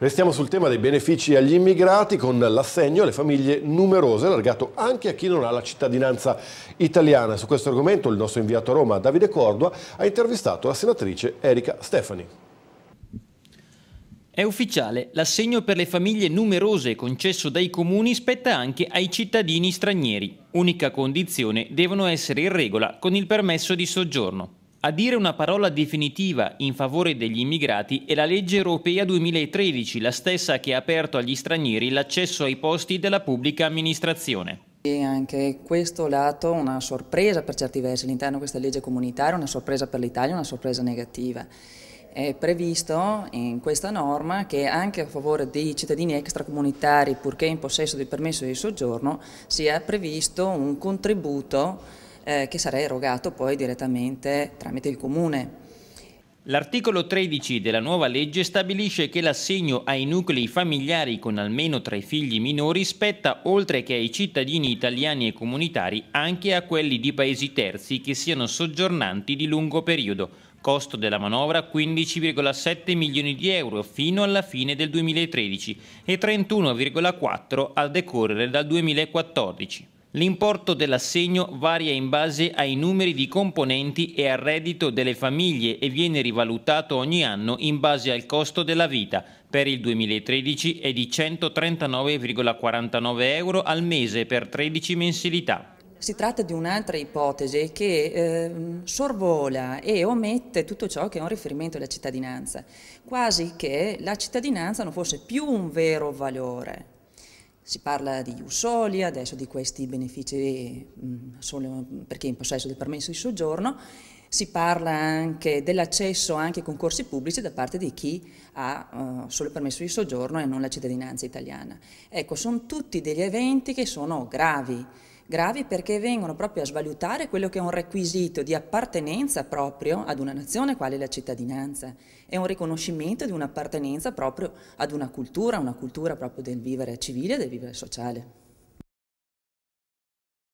Restiamo sul tema dei benefici agli immigrati con l'assegno alle famiglie numerose, allargato anche a chi non ha la cittadinanza italiana. Su questo argomento il nostro inviato a Roma, Davide Cordua, ha intervistato la senatrice Erika Stefani. È ufficiale, l'assegno per le famiglie numerose concesso dai comuni spetta anche ai cittadini stranieri. Unica condizione, devono essere in regola con il permesso di soggiorno. A dire una parola definitiva in favore degli immigrati è la legge europea 2013, la stessa che ha aperto agli stranieri l'accesso ai posti della pubblica amministrazione. E anche questo lato una sorpresa per certi versi all'interno di questa legge comunitaria, una sorpresa per l'Italia, una sorpresa negativa. È previsto in questa norma che anche a favore dei cittadini extracomunitari, purché in possesso del permesso di soggiorno, sia previsto un contributo eh, che sarà erogato poi direttamente tramite il comune. L'articolo 13 della nuova legge stabilisce che l'assegno ai nuclei familiari con almeno tre figli minori spetta, oltre che ai cittadini italiani e comunitari, anche a quelli di paesi terzi che siano soggiornanti di lungo periodo. Costo della manovra 15,7 milioni di euro fino alla fine del 2013 e 31,4 a decorrere dal 2014. L'importo dell'assegno varia in base ai numeri di componenti e al reddito delle famiglie e viene rivalutato ogni anno in base al costo della vita. Per il 2013 è di 139,49 euro al mese per 13 mensilità. Si tratta di un'altra ipotesi che eh, sorvola e omette tutto ciò che è un riferimento alla cittadinanza, quasi che la cittadinanza non fosse più un vero valore, si parla di Jussoli, adesso di questi benefici mh, mm, solo per chi è in possesso del permesso di soggiorno, si parla anche dell'accesso anche ai concorsi pubblici da parte di chi ha uh, solo il permesso di soggiorno e non la cittadinanza italiana. Ecco, sono tutti degli eventi che sono gravi, gravi perché vengono proprio a svalutare quello che è un requisito di appartenenza proprio ad una nazione quale la cittadinanza, è un riconoscimento di un'appartenenza proprio ad una cultura, una cultura proprio del vivere civile e del vivere sociale.